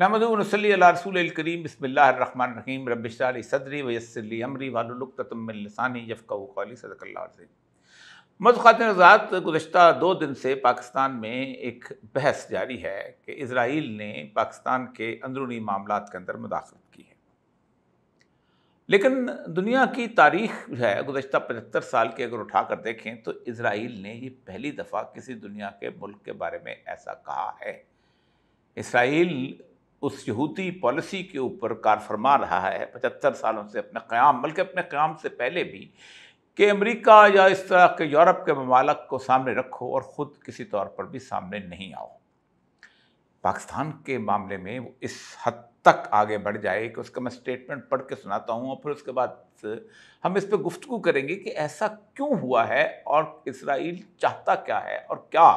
नमदून वसली रसूल करीम बसमिल्लाम सदरी वयसली अमरी वालतमिलसानी यफ़ा वाली सदक़ल्लाजीम मद आज़ाद गुज्त दो दिन से पाकिस्तान में एक बहस जारी है कि इसराइल ने पाकिस्तान के अंदरूनी मामला के अंदर मुदाखलत की है लेकिन दुनिया की तारीख जो है गुज्त पचहत्तर साल की अगर उठा कर देखें तो इसराइल ने ये पहली दफ़ा किसी दुनिया के मुल्क के बारे में ऐसा कहा है इसराइल उस यहूदी पॉलिसी के ऊपर कार फरमा रहा है पचहत्तर सालों से अपने क़्याम बल्कि अपने क़्याम से पहले भी कि अमेरिका या इस तरह के यूरोप के ममालक को सामने रखो और ख़ुद किसी तौर पर भी सामने नहीं आओ पाकिस्तान के मामले में वो इस हद तक आगे बढ़ जाए कि उसका मैं स्टेटमेंट पढ़ के सुनाता हूँ और फिर उसके बाद हम इस पर गुफ्तु करेंगे कि ऐसा क्यों हुआ है और इसराइल चाहता क्या है और क्या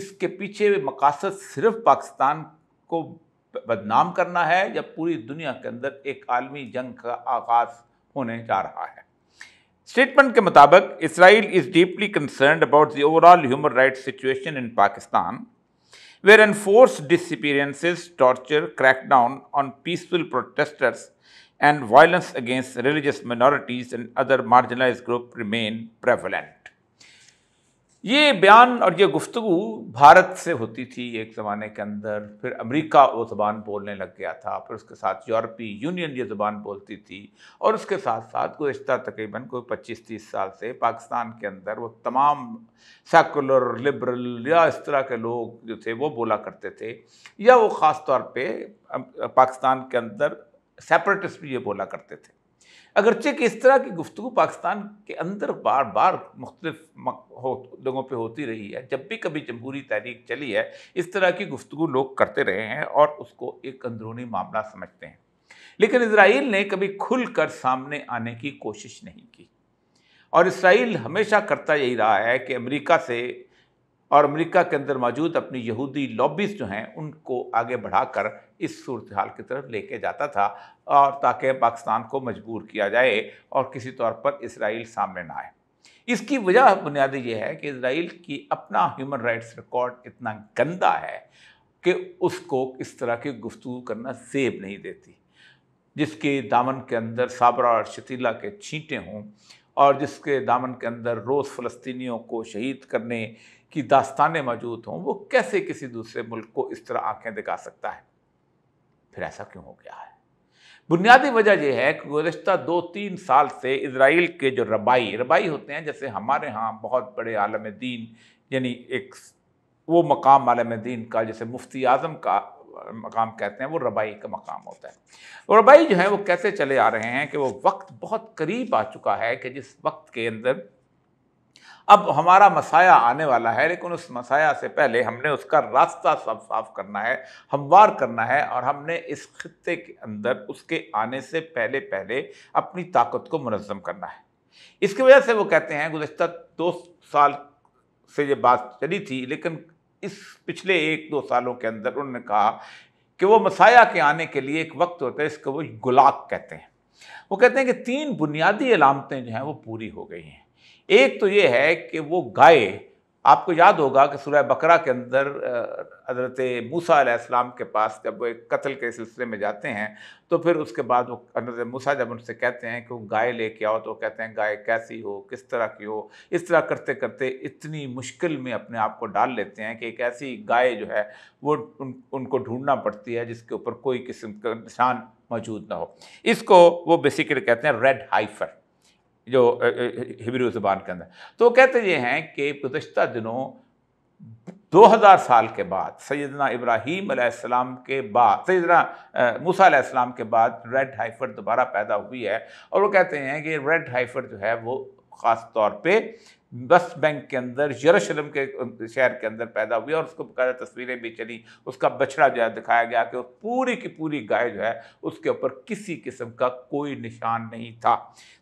इसके पीछे मकासद सिर्फ पाकिस्तान को बदनाम करना है या पूरी दुनिया के अंदर एक आलमी जंग का आगाज होने जा रहा है स्टेटमेंट के मुताबिक Israel is deeply concern about the overall human right situation in Pakistan where enforced disappearances torture crackdown on peaceful protesters and violence against religious minorities and other marginalise group remain prevalent ये बयान और ये गुफ्तु भारत से होती थी एक ज़माने के अंदर फिर अमेरिका वो ज़बान बोलने लग गया था फिर उसके साथ यूरोपी यूनियन ये ज़बान बोलती थी और उसके साथ साथ गुज्त तकरीबन कोई पच्चीस तीस साल से पाकिस्तान के अंदर वो तमाम सेकुलर लिबरल या इस तरह के लोग जो थे वो बोला करते थे या वो ख़ास तौर पर पाकिस्तान के अंदर सेपरेटिस्ट भी ये बोला करते थे अगरचे कि इस तरह की गुफ्तु पाकिस्तान के अंदर बार बार मुख्तलिफ हो लोगों पर होती रही है जब भी कभी जमहूरी तहरीक चली है इस तरह की गुफ्तु लोग करते रहे हैं और उसको एक अंदरूनी मामला समझते हैं लेकिन इसराइल ने कभी खुल कर सामने आने की कोशिश नहीं की और इसराइल हमेशा करता यही रहा है कि अमरीका से और अमेरिका के अंदर मौजूद अपनी यहूदी लॉबीज़ जो हैं उनको आगे बढ़ाकर इस सूरत हाल की तरफ लेके जाता था और ताकि पाकिस्तान को मजबूर किया जाए और किसी तौर पर इसराइल सामने ना आए इसकी वजह बुनियादी ये है कि इसराइल की अपना ह्यूमन राइट्स रिकॉर्ड इतना गंदा है कि उसको इस तरह की गुफ्तु करना सेब नहीं देती जिसके दामन के अंदर साबरा और शतीला के छींटे हों और जिसके दामन के अंदर रोज़ फ़लस्तनीों को शहीद करने की दास्तानें मौजूद हों वो कैसे किसी दूसरे मुल्क को इस तरह आंखें दिखा सकता है फिर ऐसा क्यों हो गया है बुनियादी वजह यह है कि गुज्त दो तीन साल से इसराइल के जो रबाई रबाई होते हैं जैसे हमारे यहाँ बहुत बड़े आलम दीन यानी एक वो मकाम आलम दीन का जैसे मुफ्ती आज़म का मकाम कहते हैं वो रबाई का मकाम होता है रबाई जो है वो कहते चले आ रहे हैं कि वो वक्त बहुत करीब आ चुका है कि जिस वक्त के अंदर अब हमारा मसाया आने वाला है लेकिन उस मसाया से पहले हमने उसका रास्ता साफ साफ करना है हमवार करना है और हमने इस खत्े के अंदर उसके आने से पहले पहले अपनी ताकत को मनज़म करना है इसकी वजह से वो कहते हैं गुज्त दो साल से ये बात चली थी लेकिन इस पिछले एक दो सालों के अंदर उन्होंने कहा कि वो मसाया के आने के लिए एक वक्त होता है इसको वो गुलाक कहते हैं वो कहते हैं कि तीन बुनियादी अलामतें जो हैं वो पूरी हो गई हैं एक तो ये है कि वो गाय आपको याद होगा कि सुरह बकरा के अंदर हजरत मूसा अलैहिस्सलाम के पास जब वो एक कत्ल के सिलसिले में जाते हैं तो फिर उसके बाद वो हजरत मूसा जब उनसे कहते हैं कि वो गाय लेके आओ तो कहते हैं गाय कैसी हो किस तरह की हो इस तरह करते करते इतनी मुश्किल में अपने आप को डाल लेते हैं कि एक ऐसी गाय जो है वो उन, उनको ढूंढना पड़ती है जिसके ऊपर कोई किस्म का निशान मौजूद ना हो इसको वो बेसिकली कहते हैं रेड हाइफर जो हिब्रू ज़बान के अंदर तो वो कहते ये हैं कि गुज्त दिनों 2000 साल के बाद सैदना इब्राहीम अलैहिस्सलाम के बाद सैदना मूसा अलैहिस्सलाम के बाद रेड हाइफर दोबारा पैदा हुई है और वो कहते हैं कि रेड हाइफर जो है वो ख़ास तौर पे वेस्ट बैंक के अंदर यरूशलेम के शहर के अंदर पैदा हुई और उसको बकायदा तस्वीरें भी चली उसका बछड़ा जो है दिखाया गया कि पूरी की पूरी गाय जो है उसके ऊपर किसी किस्म का कोई निशान नहीं था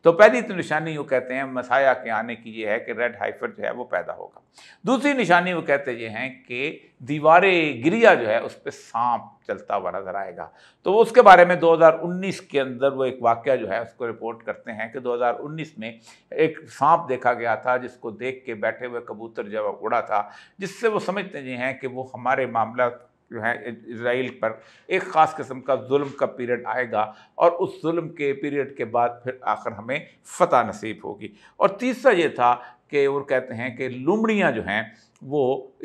तो पहली तो निशानी वो कहते हैं मसाया के आने की ये है कि रेड हाइफर जो है वो पैदा होगा दूसरी निशानी वो कहते ये हैं कि दीवारें गिरिया जो है उस पर सांप चलता हुआ नजर आएगा तो वो उसके बारे में 2019 के अंदर वो एक वाक्य जो है उसको रिपोर्ट करते हैं कि 2019 में एक सांप देखा गया था जिसको देख के बैठे हुए कबूतर जब उड़ा था जिससे वो समझते ये हैं कि वो हमारे मामला जो है इसराइल पर एक ख़ास किस्म का जुल्म का पीरियड आएगा और उस जुल्म के पीरियड के बाद फिर आखिर हमें फ़तह नसीब होगी और तीसरा ये था कि और कहते हैं कि लुमड़ियाँ जो हैं वो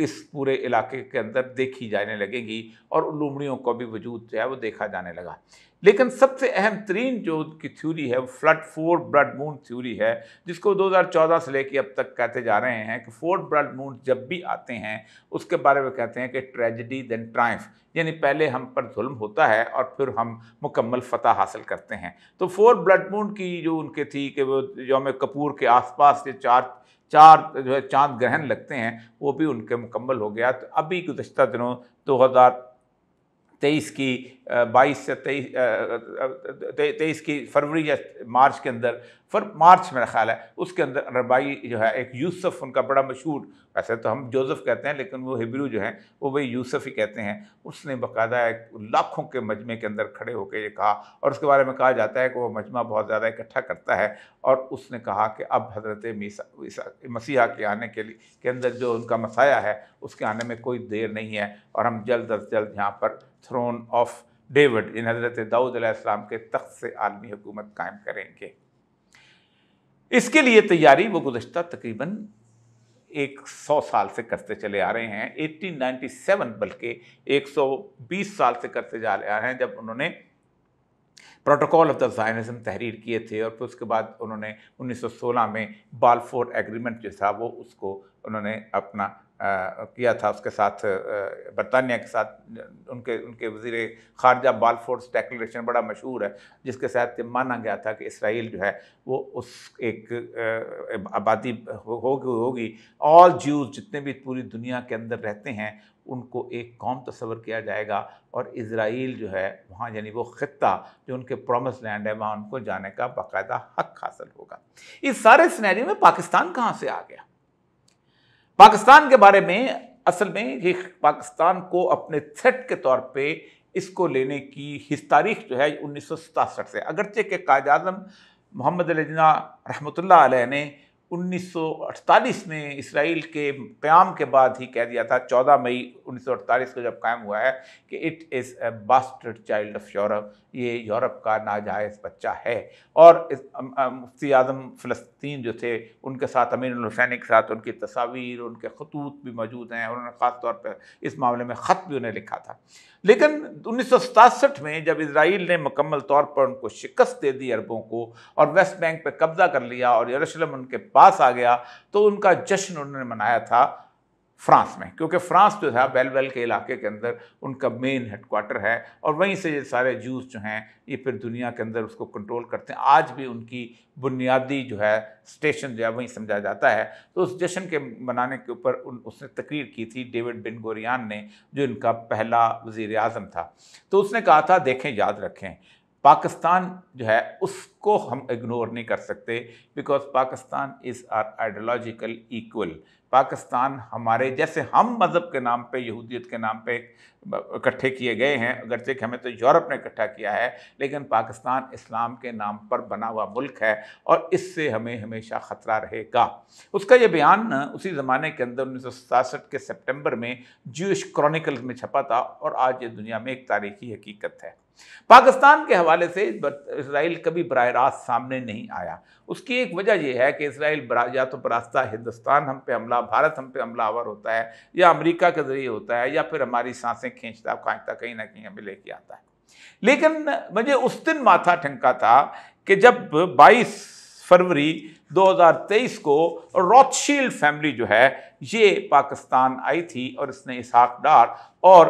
इस पूरे इलाके के अंदर देखी जाने लगेंगी और उन लुमड़ियों का भी वजूद जो है वो देखा जाने लगा लेकिन सबसे अहम तरीन जो की थ्यूरी है वो flood four blood moon theory है जिसको 2014 से लेकर अब तक कहते जा रहे हैं कि फोर ब्लड मून जब भी आते हैं उसके बारे में कहते हैं कि ट्रेजिडी देन ट्राइफ यानी पहले हम पर जुल्म होता है और फिर हम मुकम्मल फतह हासिल करते हैं तो फोर ब्लड मून की जो उनके थी कि वो योम कपूर के आसपास जो चार चार जो है चांद ग्रहण लगते हैं वो भी उनके मुकम्मल हो गया तो अभी गुजशत दिनों दो हज़ार तेईस की बाईस से तेईस तेईस की फरवरी या मार्च के अंदर फर मार्च मेरा ख्याल है उसके अंदर रबाई जो है एक यूसुफ उनका बड़ा मशहूर वैसे तो हम जोसेफ कहते हैं लेकिन वो हिब्रू जो हैं वो भाई यूसुफ ही कहते हैं उसने बकायदा एक लाखों के मजमे के अंदर खड़े होकर ये कहा और उसके बारे में कहा जाता है कि वो मजमा बहुत ज़्यादा इकट्ठा करता है और उसने कहा कि अब हजरत मसीहा के आने के लिए के अंदर जो उनका मसाया है उसके आने में कोई देर नहीं है और हम जल्द अज जल्द यहाँ पर थ्रोन ऑफ डेविड इन हज़रत दाऊद के तख्त से आलमी हुकूमत कायम करेंगे इसके लिए तैयारी वो गुज्त तकरीबन एक सौ साल से करते चले आ रहे हैं 1897 बल्कि 120 साल से करते जा रहे हैं जब उन्होंने प्रोटोकॉल ऑफ द जायनिज़म तहरीर किए थे और फिर उसके बाद उन्होंने 1916 में बालफोर एग्रीमेंट जो था वो उसको उन्होंने अपना आ, किया था उसके साथ बरतानिया के साथ उनके उनके वजीर खारजा बालफोर्स डेक्लेशन बड़ा मशहूर है जिसके साथ माना गया था कि इसराइल जो है वो उस एक आबादी होगी होगी ऑल ज्यूज़ जितने भी पूरी दुनिया के अंदर रहते हैं उनको एक कौम तस्वर किया जाएगा और इसराइल जो है वहाँ यानी वो ख़त्ता जो उनके प्रॉमिस लैंड है वहाँ उनको जाने का बाकायदा हक हासिल होगा इस सारे स्नैरियो में पाकिस्तान कहाँ से आ गया पाकिस्तान के बारे में असल में ये पाकिस्तान को अपने थ्रेट के तौर पे इसको लेने की हिस तारीख जो है उन्नीस से अगरचे के कायद अजम मोहम्मद अलजना रहमत ने 1948 में इसराइल के क़्याम के बाद ही कह दिया था 14 मई 1948 को जब कायम हुआ है कि it is a bastard child of Europe ये यूरोप का नाजायज़ बच्चा है और इस मुफ्ती आज़म फ़लस्तीन जो थे उनके साथ अमीन हुसैन के साथ उनकी तस्वीर उनके खतूत भी मौजूद हैं उन्होंने ख़ास तौर पर इस मामले में ख़त भी उन्हें लिखा था लेकिन उन्नीस में जब इसराइल ने मुकम्मल तौर पर उनको शिकस्त दे दी अरबों को और वेस्ट बैंक पर कब्ज़ा कर लिया और यरूशलम उनके पास आ गया तो उनका जश्न उन्होंने मनाया था फ्रांस में क्योंकि फ्रांस जो था बैल बैल के इलाके के अंदर उनका मेन हेडक्वार्टर है और वहीं से ये सारे जूस जो हैं ये फिर दुनिया के अंदर उसको कंट्रोल करते हैं आज भी उनकी बुनियादी जो है स्टेशन जो है वहीं समझा जाता है तो उस जश्न के मनाने के ऊपर उन उसने तकरीर की थी डेविड बिन गोरियान ने जो इनका पहला वज़ी अजम था तो उसने कहा था देखें याद रखें पाकिस्तान जो है उसको हम इग्नोर नहीं कर सकते because Pakistan is our ideological equal Pakistan हमारे जैसे हम मज़हब के नाम पे यहूदियत के नाम पे इकट्ठे किए गए हैं अगरचे कि हमें तो यूरोप ने इकट्ठा किया है लेकिन पाकिस्तान इस्लाम के नाम पर बना हुआ मुल्क है और इससे हमें हमेशा ख़तरा रहेगा उसका यह बयान उसी ज़माने के अंदर उन्नीस के सेप्टेम्बर में जूश क्रॉनिकल में छपा था और आज ये दुनिया में एक तारीखी हकीकत है पाकिस्तान के हवाले से इसराइल कभी बर रास्त सामने नहीं आया उसकी एक वजह यह है कि इसराइल या तो बरास्ता हिंदुस्तान हम पे हमला भारत हम पे हमला आवर होता है या अमेरिका के ज़रिए होता है या फिर हमारी सांसें से खींचता खाँचता कहीं ना कहीं हमें लेके आता है लेकिन मुझे उस दिन माथा ठंका था कि जब 22 फरवरी 2023 को रॉथशील्ड फैमिली जो है ये पाकिस्तान आई थी और इसने इसहाक डार और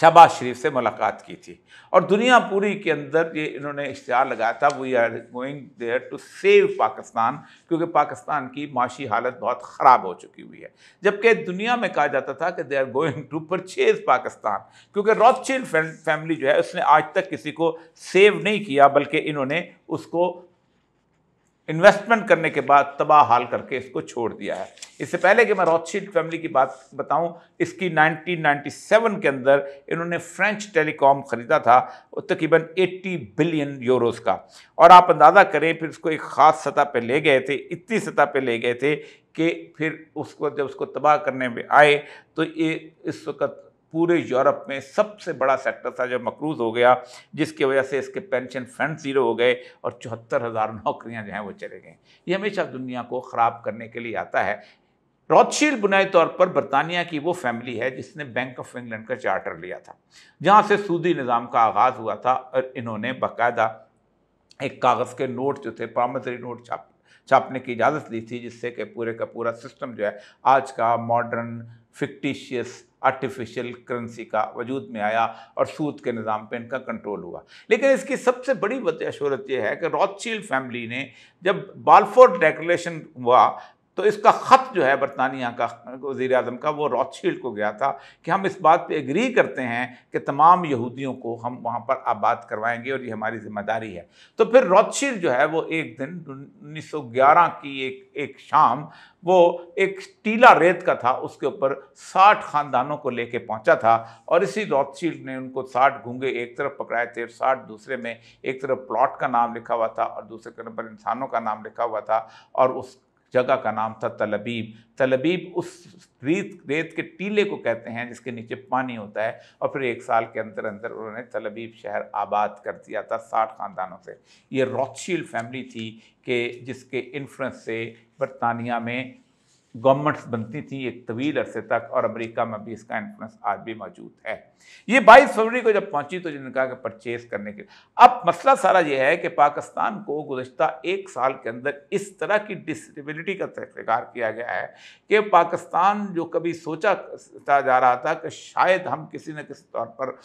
शहबाज शरीफ से मुलाकात की थी और दुनिया पूरी के अंदर ये इन्होंने इश्तहार लगाया था we are going there to save Pakistan क्योंकि पाकिस्तान की माशी हालत बहुत ख़राब हो चुकी हुई है जबकि दुनिया में कहा जाता था कि they are going to purchase Pakistan क्योंकि रॉथचिल फैमिली जो है उसने आज तक किसी को सेव नहीं किया बल्कि इन्होंने उसको इन्वेस्टमेंट करने के बाद तबाह हाल करके इसको छोड़ दिया है इससे पहले कि मैं रॉथशील्ड फैमिली की बात बताऊं इसकी 1997 के अंदर इन्होंने फ्रेंच टेलीकॉम ख़रीदा था तकरीबन 80 बिलियन यूरोस का और आप अंदाज़ा करें फिर इसको एक ख़ास सतह पे ले गए थे इतनी सतह पे ले गए थे कि फिर उसको जब उसको तबाह करने में आए तो ये इस वक्त पूरे यूरोप में सबसे बड़ा सेक्टर था जो मकरूज हो गया जिसकी वजह से इसके पेंशन फंड ज़ीरो हो गए और चौहत्तर हज़ार नौकरियाँ जो हैं वो चले गए ये हमेशा दुनिया को ख़राब करने के लिए आता है रॉथशील बुनियादी तौर पर बरतानिया की वो फैमिली है जिसने बैंक ऑफ इंग्लैंड का चार्टर लिया था जहाँ से सूदी निज़ाम का आगाज़ हुआ था और इन्होंने बाकायदा एक कागज़ के नोट जो थे पामजरी नोट छाप छापने की इजाज़त दी थी जिससे कि पूरे का पूरा सिस्टम जो है आज का मॉडर्न फिक्टिशियस आर्टिफिशियल करेंसी का वजूद में आया और सूद के निज़ाम पर इनका कंट्रोल हुआ लेकिन इसकी सबसे बड़ी वजह शहरत यह है कि रॉथशील्ड फैमिली ने जब बालफोर्ड डेकोरेशन हुआ तो इसका ख़त जो है बरतानिया का वज़ी अजम का वो शील्ड को गया था कि हम इस बात पर एग्री करते हैं कि तमाम यहूदियों को हम वहाँ पर आबाद करवाएंगे और ये हमारी जिम्मेदारी है तो फिर रॉथशील्ड जो है वो एक दिन उन्नीस सौ ग्यारह की एक एक शाम वो एक टीला रेत का था उसके ऊपर साठ ख़ानदानों को लेके पहुंचा था और इसी शील्ड ने उनको साठ घूंगे एक तरफ पकड़ाए थे साठ दूसरे में एक तरफ प्लॉट का नाम लिखा हुआ था और दूसरे नंबर इंसानों का नाम लिखा हुआ था और उस जगह का नाम था तलबीब तलबीब उस रेत रेत के टीले को कहते हैं जिसके नीचे पानी होता है और फिर एक साल के अंदर अंदर उन्होंने तलबीब शहर आबाद कर दिया था साठ ख़ानदानों से ये रॉथशील फैमिली थी कि जिसके इन्फ्लुएंस से बरतानिया में गवर्नमेंट्स बनती थी एक तवील अरसे तक और अमेरिका में भी इसका इन्फ्लुएंस आज भी मौजूद है ये 22 फरवरी को जब पहुंची तो जिन्होंने कहा कि परचेज करने के अब मसला सारा ये है कि पाकिस्तान को गुजशत एक साल के अंदर इस तरह की डिसबिलिटी का शिकार किया गया है कि पाकिस्तान जो कभी सोचा जा रहा था कि शायद हम किसी न किसी तौर पर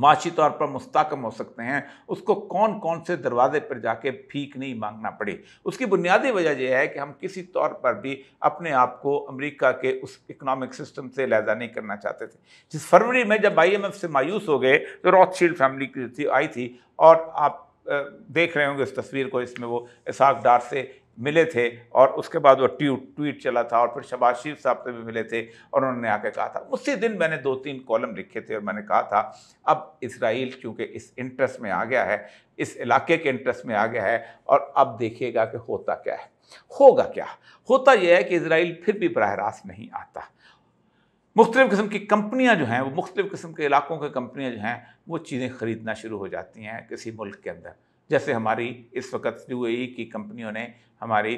माशी तौर पर मुस्तकम हो सकते हैं उसको कौन कौन से दरवाजे पर जाके भीख नहीं मांगना पड़े उसकी बुनियादी वजह यह है कि हम किसी तौर पर भी अपने आप को अमेरिका के उस इकोनॉमिक सिस्टम से लहजा नहीं करना चाहते थे जिस फरवरी में जब आई से मायूस हो गए तो रॉथशील्ड फैमिली की थी आई थी और आप देख रहे होंगे इस तस्वीर को इसमें वो इसाक डार से मिले थे और उसके बाद वो ट्वीट ट्वीट चला था और फिर शबाज शरीफ साहब से भी मिले थे और उन्होंने आके कहा था उसी दिन मैंने दो तीन कॉलम लिखे थे और मैंने कहा था अब इसराइल चूँकि इस इंटरेस्ट में आ गया है इस इलाके के इंटरेस्ट में आ गया है और अब देखिएगा कि होता क्या है होगा क्या होता यह है कि इसराइल फिर भी बरह नहीं आता मुख्तलिफ़ किस्म की कंपनियाँ जो हैं वो मुख्तलिफ़ किस्म के इलाकों की कंपनियाँ जो हैं वो चीज़ें ख़रीदना शुरू हो जाती हैं किसी मुल्क के अंदर जैसे हमारी इस वक्त यू की कंपनियों ने हमारी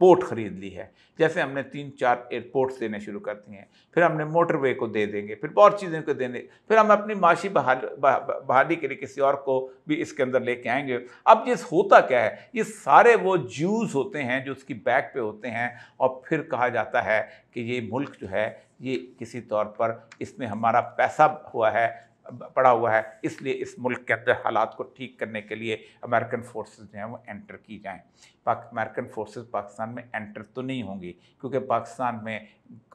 पोर्ट ख़रीद ली है जैसे हमने तीन चार एयरपोर्ट्स देने शुरू कर दिए हैं फिर हमने मोटरवे को दे देंगे फिर और चीज़ें को देने फिर हम अपनी माशी बहाल बहाली के लिए किसी और को भी इसके अंदर लेके आएंगे अब ये होता क्या है ये सारे वो जूस होते हैं जो उसकी बैक पे होते हैं और फिर कहा जाता है कि ये मुल्क जो है ये किसी तौर पर इसमें हमारा पैसा हुआ है पड़ा हुआ है इसलिए इस मुल्क के अंदर हालात को ठीक करने के लिए अमेरिकन फोर्सेस जो हैं वो एंटर की जाएँ पाक अमेरिकन फोर्सेस पाकिस्तान में एंटर तो नहीं होंगी क्योंकि पाकिस्तान में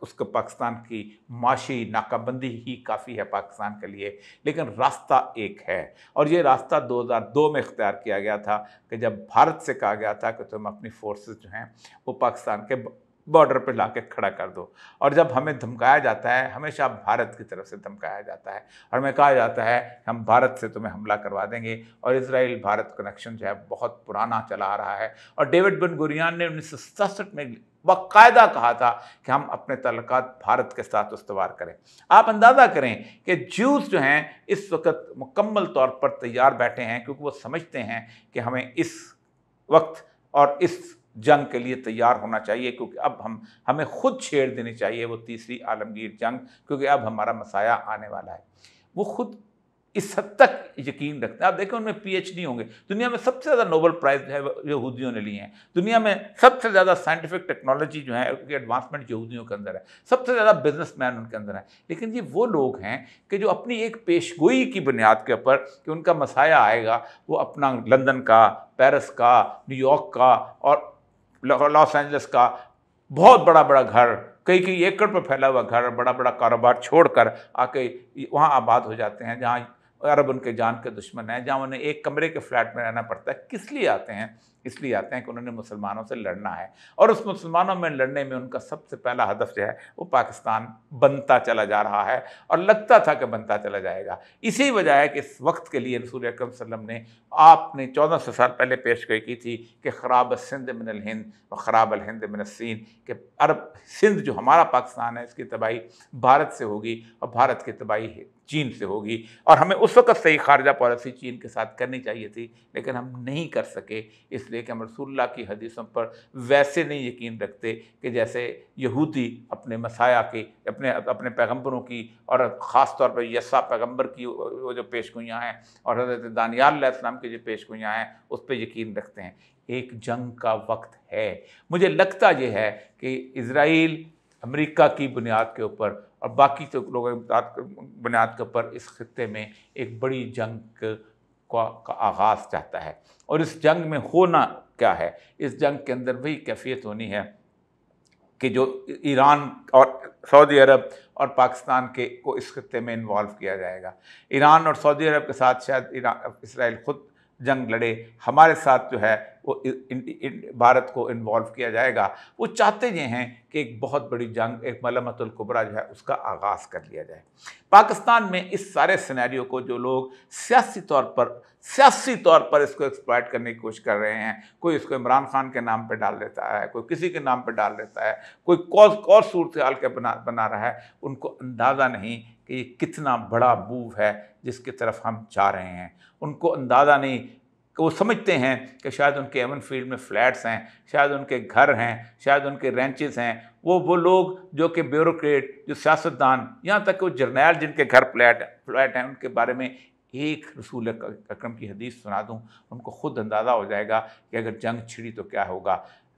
उसको पाकिस्तान की माशी नाकाबंदी ही काफ़ी है पाकिस्तान के लिए लेकिन रास्ता एक है और ये रास्ता 2002 में इख्तियार किया गया था कि जब भारत से कहा गया था कि तुम अपनी फोर्सेस जो हैं वो पाकिस्तान के बॉर्डर पर ला के खड़ा कर दो और जब हमें धमकाया जाता है हमेशा भारत की तरफ से धमकाया जाता है और हमें कहा जाता है हम भारत से तुम्हें हमला करवा देंगे और इसराइल भारत कनेक्शन जो है बहुत पुराना चला आ रहा है और डेविड बन गुरियान ने उन्नीस में बाकायदा कहा था कि हम अपने तल्लक भारत के साथ उसवार करें आप अंदाज़ा करें कि जूस जो हैं इस वक्त मुकम्मल तौर पर तैयार बैठे हैं क्योंकि वो समझते हैं कि हमें इस वक्त और इस जंग के लिए तैयार होना चाहिए क्योंकि अब हम हमें खुद छेड़ देनी चाहिए वो तीसरी आलमगीर जंग क्योंकि अब हमारा मसाया आने वाला है वो खुद इस हद तक यकीन रखते हैं आप देखें उनमें पीएचडी होंगे दुनिया में सबसे ज़्यादा नोबल प्राइज़ जो है यहूदियों ने लिए हैं दुनिया में सबसे ज़्यादा साइंटिफिक टेक्नोलॉजी जो है उनकी एडवांसमेंट यहूदियों के अंदर है सबसे ज़्यादा बिजनेसमैन उनके अंदर है लेकिन ये वो लोग हैं कि जो अपनी एक पेशगोई की बुनियाद के ऊपर कि उनका मसाया आएगा वो अपना लंदन का पेरिस का न्यूयॉर्क का और लॉस एंजल्स का बहुत बड़ा बड़ा घर कई कई एकड़ पर फैला हुआ घर बड़ा बड़ा कारोबार छोड़कर आके वहाँ आबाद हो जाते हैं जहाँ अरब उनके जान के दुश्मन हैं जहाँ उन्हें एक कमरे के फ्लैट में रहना पड़ता है किस लिए आते हैं इसलिए आते हैं कि उन्होंने मुसलमानों से लड़ना है और उस मुसलमानों में लड़ने में उनका सबसे पहला हदफ जो है वो पाकिस्तान बनता चला जा रहा है और लगता था कि बनता चला जाएगा इसी वजह है कि इस वक्त के लिए रसूल अक्रम वसम ने आपने चौदह सौ साल पहले पेश गई की थी कि खराब सिंध मिनल हिंद व खराब अल हिंद मिन सीन के अरब सिंध जो हमारा पाकिस्तान है इसकी तबाही भारत से होगी और भारत की तबाही चीन से होगी और हमें उस वक्त सही खारजा पॉलिसी चीन के साथ करनी चाहिए थी लेकिन हम नहीं कर सके इसलिए कि हम रसूल्ला की हदीसों पर वैसे नहीं यकीन रखते कि जैसे यहूदी अपने मसाया के अपने अपने पैगम्बरों की और ख़ास तौर पर यस्सा पैगम्बर की वो जो पेश गोइयाँ हैं और हज़रत दानियालाम की जो पेश गोइयाँ हैं उस पर यकीन रखते हैं एक जंग का वक्त है मुझे लगता यह है कि इसराइल अमरीका की बुनियाद के ऊपर और बाकी तो लोग बुनियाद के ऊपर इस खत्े में एक बड़ी जंग का, का आगाज़ चाहता है और इस जंग में होना क्या है इस जंग के अंदर वही कैफियत होनी है कि जो ईरान और सऊदी अरब और पाकिस्तान के को इस खत्े में इन्वॉल्व किया जाएगा ईरान और सऊदी अरब के साथ शायद ईरान इसराइल ख़ुद जंग लड़े हमारे साथ जो है को इन, इन, भारत को इन्वॉल्व किया जाएगा वो चाहते ये हैं कि एक बहुत बड़ी जंग एक मलमतुल कुबरा जो है उसका आगाज़ कर लिया जाए पाकिस्तान में इस सारे सिनेरियो को जो लोग सियासी तौर पर सियासी तौर पर इसको एक्सप्लॉयट करने की कोशिश कर रहे हैं कोई इसको इमरान खान के नाम पर डाल देता है कोई किसी के नाम पर डाल देता है कोई कौज और सूरत हाल के बना बना रहा है उनको अंदाज़ा नहीं कि ये कितना बड़ा मूव है जिसकी तरफ हम जा रहे हैं उनको अंदाज़ा नहीं कि वो समझते हैं कि शायद उनके एवन फील्ड में फ्लैट्स हैं शायद उनके घर हैं शायद उनके रेंचेस हैं वो वो लोग जो कि ब्यूरोक्रेट जो सियासतदान यहाँ तक कि वो जर्नैल जिनके घर फ्लैट फ्लैट हैं उनके बारे में एक रसूल अक्रम की हदीस सुना दूँ उनको खुद अंदाज़ा हो जाएगा कि अगर जंग छिड़ी तो क्या होगा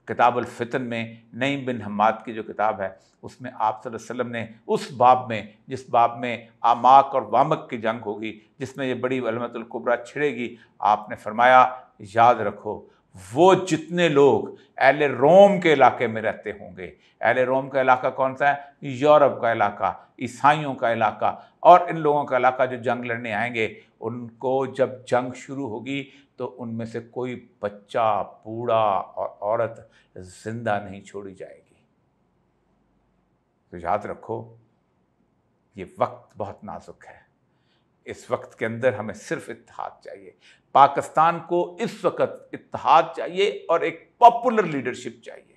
किताब फ़ितन में नई बिन हमाद की जो किताब है उसमें आप वसल्लम ने उस बाब में जिस बाब में आमाक और वामक की जंग होगी जिसमें ये बड़ी अलमतुल्कुबरा छिड़ेगी आपने फरमाया याद रखो वो जितने लोग अहल रोम के इलाके में रहते होंगे अहल रोम का इलाका कौन सा है यूरोप का इलाका ईसाइयों का इलाका और इन लोगों का इलाका जो जंग लड़ने आएंगे उनको जब जंग शुरू होगी तो उनमें से कोई बच्चा बूढ़ा और औरत जिंदा नहीं छोड़ी जाएगी तो याद रखो ये वक्त बहुत नाजुक है इस वक्त के अंदर हमें सिर्फ इतिहाद चाहिए पाकिस्तान को इस वक्त इतिहाद चाहिए और एक पॉपुलर लीडरशिप चाहिए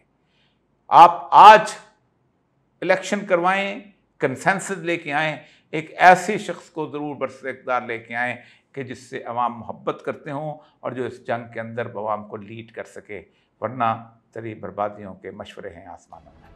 आप आज इलेक्शन करवाएं कंसेंसस लेके आएं एक ऐसे शख्स को ज़रूर बरसदार लेके आएं कि जिससे अवाम मोहब्बत करते हों और जो इस जंग के अंदर अवाम को लीड कर सके वरना तरी बर्बादियों के मशवरे हैं आसमानों में